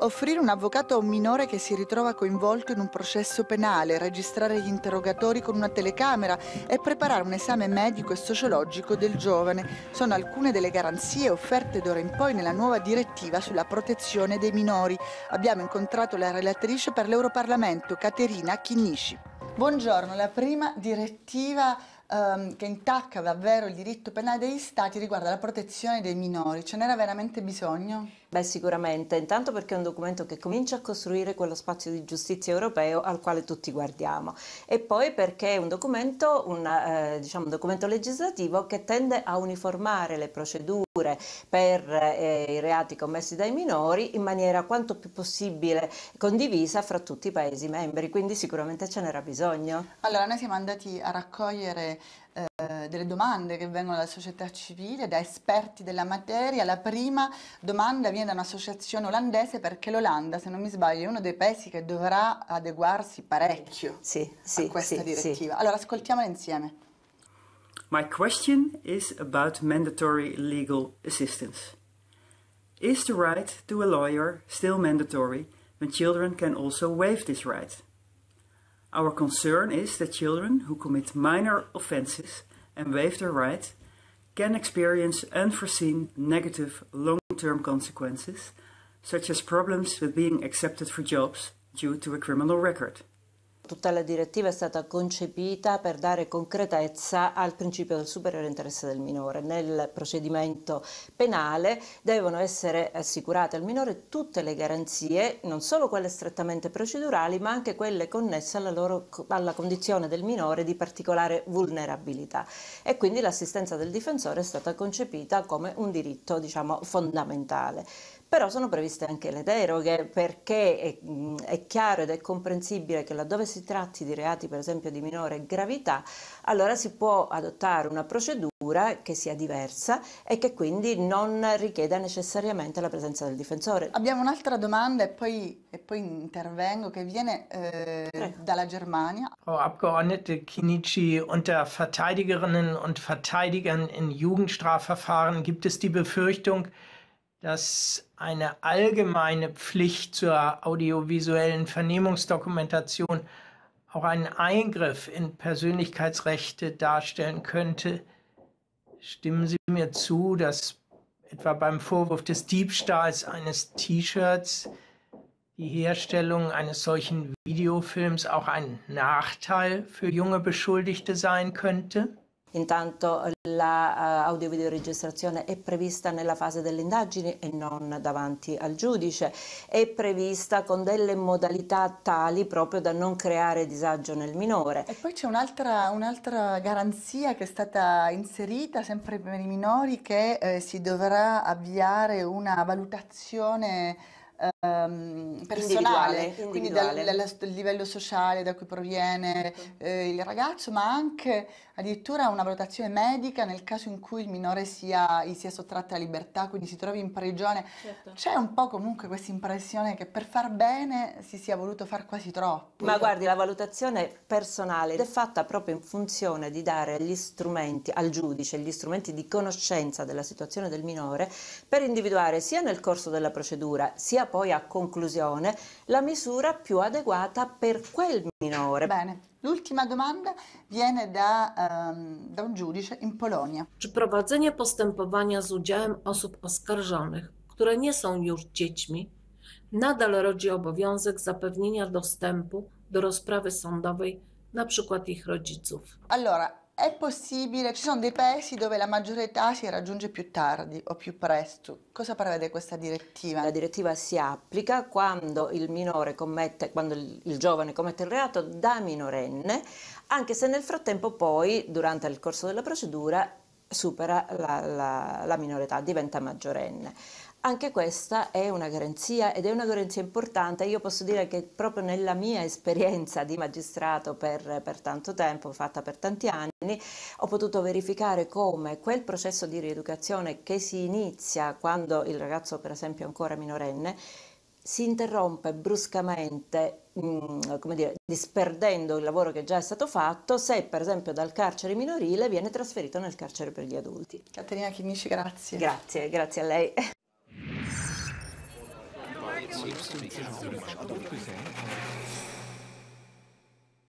offrire un avvocato a un minore che si ritrova coinvolto in un processo penale, registrare gli interrogatori con una telecamera e preparare un esame medico e sociologico del giovane. Sono alcune delle garanzie offerte d'ora in poi nella nuova direttiva sulla protezione dei minori. Abbiamo incontrato la relatrice per l'Europarlamento, Caterina Chinnici. Buongiorno, la prima direttiva ehm, che intacca davvero il diritto penale degli Stati riguarda la protezione dei minori. Ce n'era veramente bisogno? Beh, sicuramente, intanto perché è un documento che comincia a costruire quello spazio di giustizia europeo al quale tutti guardiamo e poi perché è un documento, un, eh, diciamo, un documento legislativo che tende a uniformare le procedure per eh, i reati commessi dai minori in maniera quanto più possibile condivisa fra tutti i Paesi membri, quindi sicuramente ce n'era bisogno. Allora, noi siamo andati a raccogliere eh, eh, delle domande che vengono dalla società civile, da esperti della materia. La prima domanda viene da un'associazione olandese perché l'Olanda, se non mi sbaglio, è uno dei paesi che dovrà adeguarsi parecchio sì, sì, a questa sì, direttiva. Allora ascoltiamola insieme. My question is about mandatory legal assistance. Is the right to a lawyer still mandatory when children can also waive this right? Our concern is that children who commit minor offenses and waive their right can experience unforeseen negative long-term consequences, such as problems with being accepted for jobs due to a criminal record. Tutta la direttiva è stata concepita per dare concretezza al principio del superiore interesse del minore. Nel procedimento penale devono essere assicurate al minore tutte le garanzie, non solo quelle strettamente procedurali, ma anche quelle connesse alla, loro, alla condizione del minore di particolare vulnerabilità. E quindi l'assistenza del difensore è stata concepita come un diritto diciamo, fondamentale però sono previste anche le deroghe perché è, è, chiaro ed è comprensibile che laddove si tratti di reati per esempio di minore gravità, allora si può adottare una procedura che sia diversa e che quindi non richieda necessariamente la presenza del difensore. Abbiamo un'altra domanda e poi, e poi, intervengo che viene eh, dalla Germania. Frau Abgeordnete Kinici, unter Verteidigerinnen und Verteidigern in Jugendstrafverfahren gibt es die Befürchtung, dass eine allgemeine Pflicht zur audiovisuellen Vernehmungsdokumentation auch einen Eingriff in Persönlichkeitsrechte darstellen könnte. Stimmen Sie mir zu, dass etwa beim Vorwurf des Diebstahls eines T-Shirts die Herstellung eines solchen Videofilms auch ein Nachteil für junge Beschuldigte sein könnte? Intanto la, l'audio-video eh, registrazione è prevista nella fase delle indagini e non davanti al giudice, è prevista con delle modalità tali proprio da non creare disagio nel minore. E poi c'è un'altra, un'altra garanzia che è stata inserita sempre per i minori che eh, si dovrà avviare una valutazione ehm, personale, individuale, quindi individuale. Dal, dal, dal, livello sociale da cui proviene certo. eh, il ragazzo, ma anche addirittura una valutazione medica nel caso in cui il minore sia, gli sia sottratta la libertà, quindi si trovi in prigione. Certo. C'è un po' comunque questa impressione che per far bene si sia voluto far quasi troppo. Ma guardi, la valutazione personale è fatta proprio in funzione di dare gli strumenti al giudice, gli strumenti di conoscenza della situazione del minore per individuare sia nel corso della procedura sia poi a conclusione la misura più adeguata per quel minore. Bene. L'ultima domanda viene da, um, da un giudice in Polonia. Czy prowadzenie postępowania z udziałem osób oskarżonych, które nie są już dziećmi, nadal rodzi obowiązek zapewnienia dostępu do rozprawy sądowej, na przykład ich rodziców? Allora, è possibile, ci sono dei paesi dove la maggiore età si raggiunge più tardi o più presto. Cosa prevede questa direttiva? La direttiva si applica quando il minore commette, quando il, il giovane commette il reato da minorenne, anche se nel frattempo poi, durante il corso della procedura, supera la, la, la minorità, diventa maggiorenne. Anche questa è una garanzia ed è una garanzia importante. Io posso dire che proprio nella mia esperienza di magistrato per, per tanto tempo, fatta per tanti anni, ho potuto verificare come quel processo di rieducazione che si inizia quando il ragazzo per esempio è ancora minorenne, si interrompe bruscamente, mm, come dire, disperdendo il lavoro che già è stato fatto, se per esempio dal carcere minorile viene trasferito nel carcere per gli adulti. Caterina Chimici, grazie. Grazie, grazie a lei. seems to be out of order.